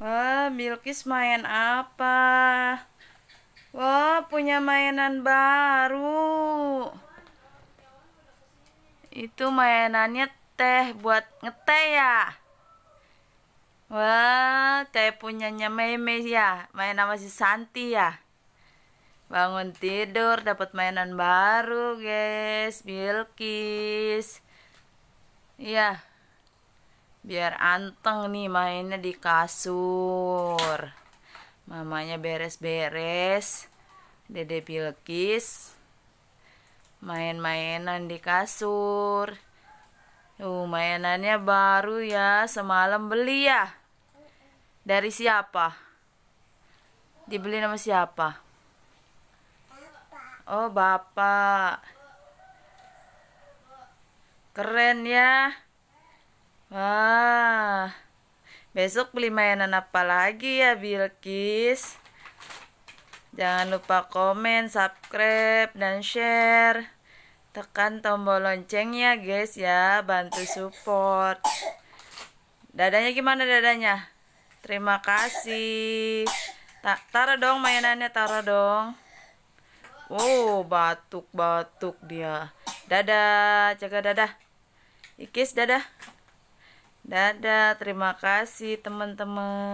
Wah, Bilkis main apa? Wah, punya mainan baru. Itu mainannya teh buat ngeteh ya? Wah, kayak punyanya Meme ya? Main sama si Santi ya? Bangun tidur, dapat mainan baru, guys. Bilkis. Iya. Yeah biar anteng nih mainnya di kasur mamanya beres-beres dede pilkis main-mainan di kasur uh, mainannya baru ya semalam beli ya dari siapa dibeli nama siapa oh bapak keren ya Wah, besok beli mainan apa lagi ya Bilkis? Jangan lupa komen, subscribe, dan share. Tekan tombol loncengnya guys ya, bantu support. Dadanya gimana dadanya? Terima kasih. Ta taruh dong mainannya, taruh dong. Oh, batuk-batuk dia. Dadah, jaga dadah. Ikis dadah. Dadah, terima kasih teman-teman.